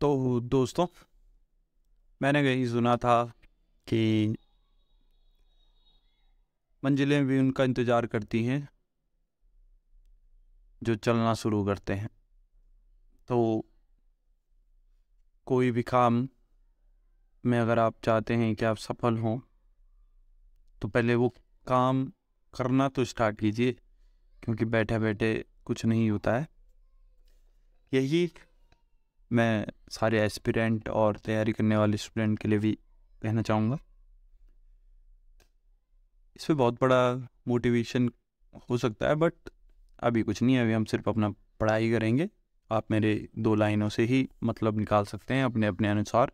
तो दोस्तों मैंने कहीं सुना था कि मंजिलें भी उनका इंतज़ार करती हैं जो चलना शुरू करते हैं तो कोई भी काम में अगर आप चाहते हैं कि आप सफल हों तो पहले वो काम करना तो स्टार्ट कीजिए क्योंकि बैठे बैठे कुछ नहीं होता है यही मैं सारे एस्पिरेंट और तैयारी करने वाले स्टूडेंट के लिए भी कहना चाहूँगा इस पर बहुत बड़ा मोटिवेशन हो सकता है बट अभी कुछ नहीं है अभी हम सिर्फ अपना पढ़ाई करेंगे आप मेरे दो लाइनों से ही मतलब निकाल सकते हैं अपने अपने अनुसार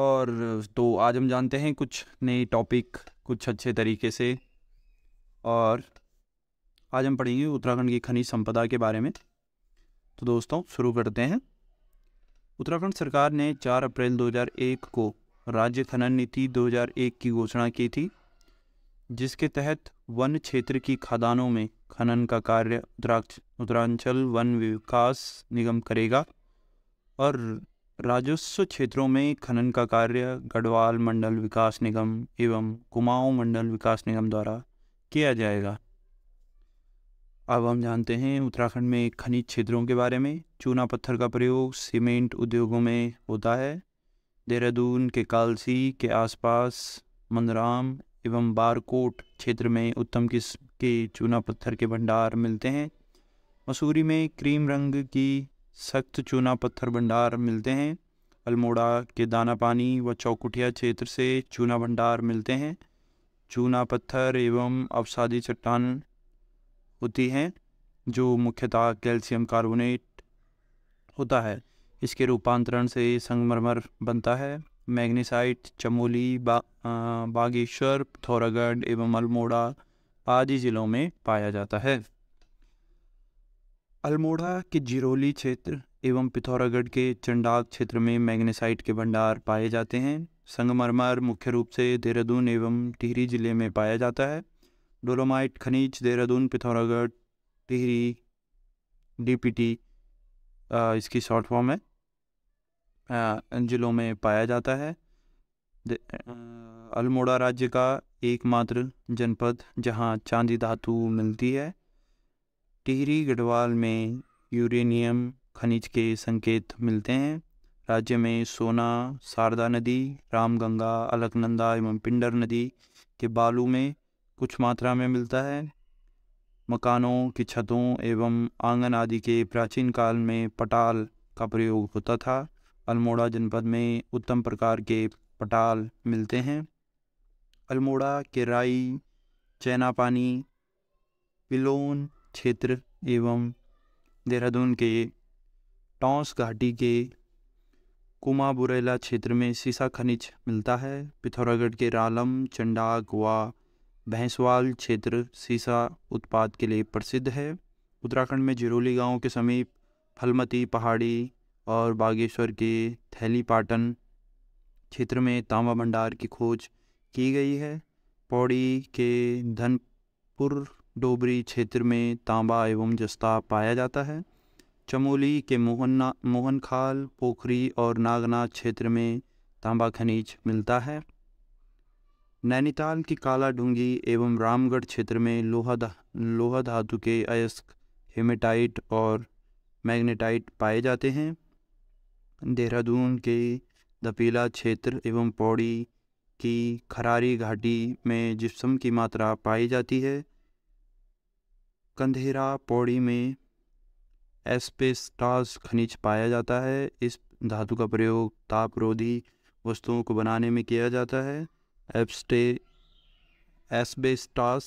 और तो आज हम जानते हैं कुछ नए टॉपिक कुछ अच्छे तरीके से और आज हम पढ़ेंगे उत्तराखंड की खनिज संपदा के बारे में तो दोस्तों शुरू करते हैं उत्तराखंड सरकार ने 4 अप्रैल 2001 को राज्य खनन नीति 2001 की घोषणा की थी जिसके तहत वन क्षेत्र की खदानों में खनन का कार्य उत्तरांचल वन विकास निगम करेगा और राजस्व क्षेत्रों में खनन का कार्य गढ़वाल मंडल विकास निगम एवं कुमाऊं मंडल विकास निगम द्वारा किया जाएगा अब हम जानते हैं उत्तराखंड में खनिज क्षेत्रों के बारे में चूना पत्थर का प्रयोग सीमेंट उद्योगों में होता है देहरादून के कालसी के आसपास मंदराम एवं बारकोट क्षेत्र में उत्तम किस्म के चूना पत्थर के भंडार मिलते हैं मसूरी में क्रीम रंग की सख्त चूना पत्थर भंडार मिलते हैं अल्मोड़ा के दाना पानी व चौकुटिया क्षेत्र से चूना भंडार मिलते हैं चूना पत्थर एवं अवसादी चट्टान होती हैं जो मुख्यतः कैल्शियम कार्बोनेट होता है इसके रूपांतरण से संगमरमर बनता है मैग्नीसाइट चमोली बा, बागेश्वर पिथौरागढ़ एवं अल्मोड़ा आदि ज़िलों में पाया जाता है अल्मोड़ा के जिरोली क्षेत्र एवं पिथौरागढ़ के चंडाल क्षेत्र में मैग्नेसाइट के भंडार पाए जाते हैं संगमरमर मुख्य रूप से देहरादून एवं टिहरी जिले में पाया जाता है डोलोमाइट खनिज देहरादून पिथौरागढ़ टिहरी डीपीटी इसकी शॉर्ट फॉर्म है इन जिलों में पाया जाता है अल्मोड़ा राज्य का एकमात्र जनपद जहां चांदी धातु मिलती है टिहरी गढ़वाल में यूरेनियम खनिज के संकेत मिलते हैं राज्य में सोना शारदा नदी रामगंगा अलकनंदा एवं पिंडर नदी के बालू में कुछ मात्रा में मिलता है मकानों की छतों एवं आंगन आदि के प्राचीन काल में पटाल का प्रयोग होता था अल्मोड़ा जनपद में उत्तम प्रकार के पटाल मिलते हैं अल्मोड़ा केराई चैनापानी पिलोन क्षेत्र एवं देहरादून के टॉस घाटी के कुमा क्षेत्र में सीसा खनिज मिलता है पिथौरागढ़ के रालम चंडाक व भैंसवाल क्षेत्र सीसा उत्पाद के लिए प्रसिद्ध है उत्तराखंड में जिरोली गांव के समीप फलमती पहाड़ी और बागेश्वर के थैलीपाटन क्षेत्र में तांबा भंडार की खोज की गई है पौड़ी के धनपुर डोबरी क्षेत्र में तांबा एवं जस्ता पाया जाता है चमोली के मोहन मोहनखाल पोखरी और नागना क्षेत्र में तांबा खनिज मिलता है नैनीताल की डूंगी एवं रामगढ़ क्षेत्र में लोहा धा लोहा धातु के अयस्क हेमेटाइट और मैग्नेटाइट पाए जाते हैं देहरादून के दपीला क्षेत्र एवं पौड़ी की खरारी घाटी में जिप्सम की मात्रा पाई जाती है कंधेरा पौड़ी में एस्पेस्टास खनिज पाया जाता है इस धातु का प्रयोग तापरोधी वस्तुओं को बनाने में किया जाता है एब्स्टे एस्बेस्टास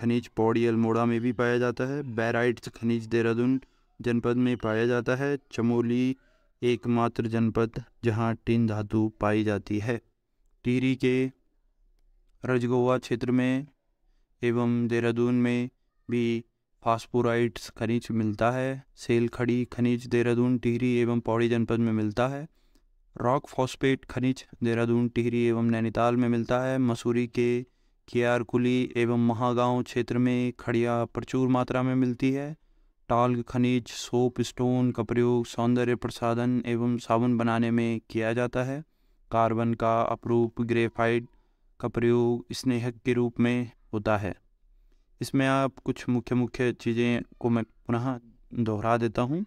खनिज पौड़ी अल्मोड़ा में भी पाया जाता है बैराइट्स खनिज देहरादून जनपद में पाया जाता है चमोली एकमात्र जनपद जहां टीन धातु पाई जाती है टिहरी के रजगोवा क्षेत्र में एवं देहरादून में भी फास्पोराइट्स खनिज मिलता है सेल खड़ी खनिज देहरादून टिहरी एवं पौड़ी जनपद में मिलता है रॉक फॉस्फेट खनिज देहरादून टिहरी एवं नैनीताल में मिलता है मसूरी के कियारकुली एवं महागांव क्षेत्र में खड़िया प्रचुर मात्रा में मिलती है टाल खनिज सोप स्टोन का प्रयोग सौंदर्य प्रसाधन एवं साबुन बनाने में किया जाता है कार्बन का अपरूप ग्रेफाइट का प्रयोग स्नेहक के रूप में होता है इसमें आप कुछ मुख्य मुख्य चीज़ें को मैं पुनः दोहरा देता हूँ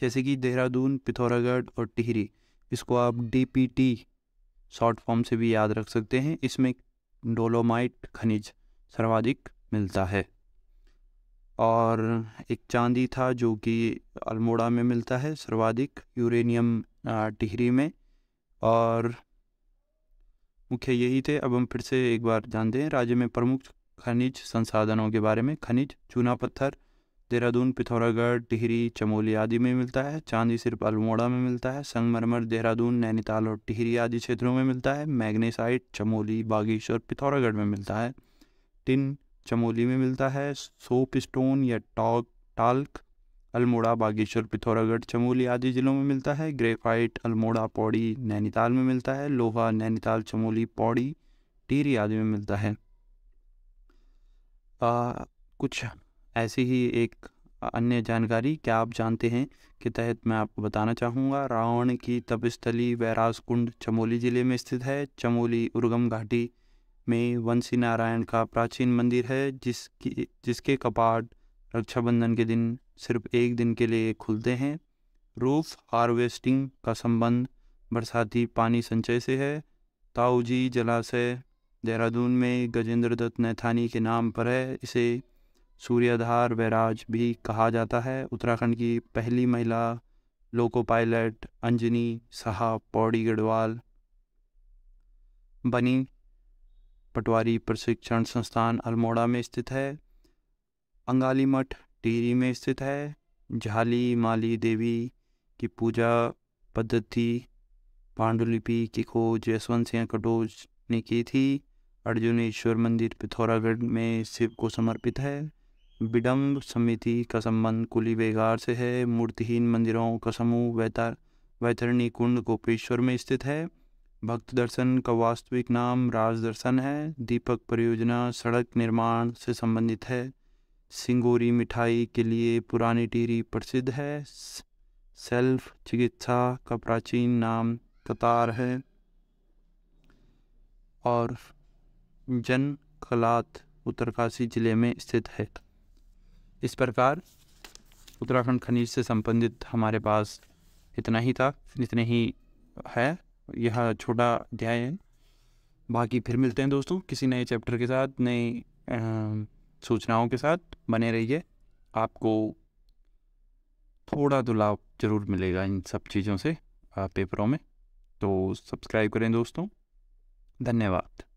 जैसे कि देहरादून पिथौरागढ़ और टिहरी इसको आप डी शॉर्ट फॉर्म से भी याद रख सकते हैं इसमें डोलोमाइट खनिज सर्वाधिक मिलता है और एक चांदी था जो कि अल्मोड़ा में मिलता है सर्वाधिक यूरेनियम टिहरी में और मुख्य यही थे अब हम फिर से एक बार जानते हैं राज्य में प्रमुख खनिज संसाधनों के बारे में खनिज चूना पत्थर देहरादून पिथौरागढ़ टिहरी चमोली आदि में मिलता है चांदी सिर्फ अल्मोड़ा में मिलता है संगमरमर देहरादून नैनीताल और टिहरी आदि क्षेत्रों में मिलता है मैग्नेसाइट चमोली बागेश्वर पिथौरागढ़ में मिलता है टिन चमोली में मिलता है सोप स्टोन या टॉक टाल्क अल्मोड़ा बागेश्वर पिथौरागढ़ चमोली आदि जिलों में मिलता है ग्रेफाइट अल्मोड़ा पौड़ी नैनीताल में मिलता है लोहा नैनीताल चमोली पौड़ी टिहरी आदि में मिलता है आ, कुछ ऐसी ही एक अन्य जानकारी क्या आप जानते हैं के तहत मैं आपको बताना चाहूँगा रावण की तपस्थली बैराज कुंड चमोली ज़िले में स्थित है चमोली उर्गम घाटी में वंशी नारायण का प्राचीन मंदिर है जिसकी जिसके कपाट रक्षाबंधन के दिन सिर्फ एक दिन के लिए खुलते हैं रूफ हार्वेस्टिंग का संबंध बरसाती पानी संचय से है ताऊजी जलाशय देहरादून में गजेंद्र दत्त नैथानी के नाम पर है इसे सूर्यधार वैराज भी कहा जाता है उत्तराखंड की पहली महिला लोको पायलट अंजनी साहब पौड़ी गढ़वाल बनी पटवारी प्रशिक्षण संस्थान अल्मोड़ा में स्थित है अंगाली मठ टिहरी में स्थित है झाली माली देवी की पूजा पद्धति पांडुलिपि की खोज यशवंत सिंह कटोज ने की थी अर्जुनेश्वर मंदिर पिथौरागढ़ में शिव को समर्पित है विडम्ब समिति का संबंध कुली बेगार से है मूर्तिहीन मंदिरों का समूह वैतर वैतरणी कुंड गोपेश्वर में स्थित है भक्त दर्शन का वास्तविक नाम राज दर्शन है दीपक परियोजना सड़क निर्माण से संबंधित है सिंगोरी मिठाई के लिए पुरानी टीरी प्रसिद्ध है सेल्फ चिकित्सा का प्राचीन नाम कतार है और जन कलात उत्तरकाशी ज़िले में स्थित है इस प्रकार उत्तराखंड खनिज से संबंधित हमारे पास इतना ही था इतने ही है यह छोटा अध्याय है बाकी फिर मिलते हैं दोस्तों किसी नए चैप्टर के साथ नई सूचनाओं के साथ बने रहिए आपको थोड़ा तो लाभ ज़रूर मिलेगा इन सब चीज़ों से पेपरों में तो सब्सक्राइब करें दोस्तों धन्यवाद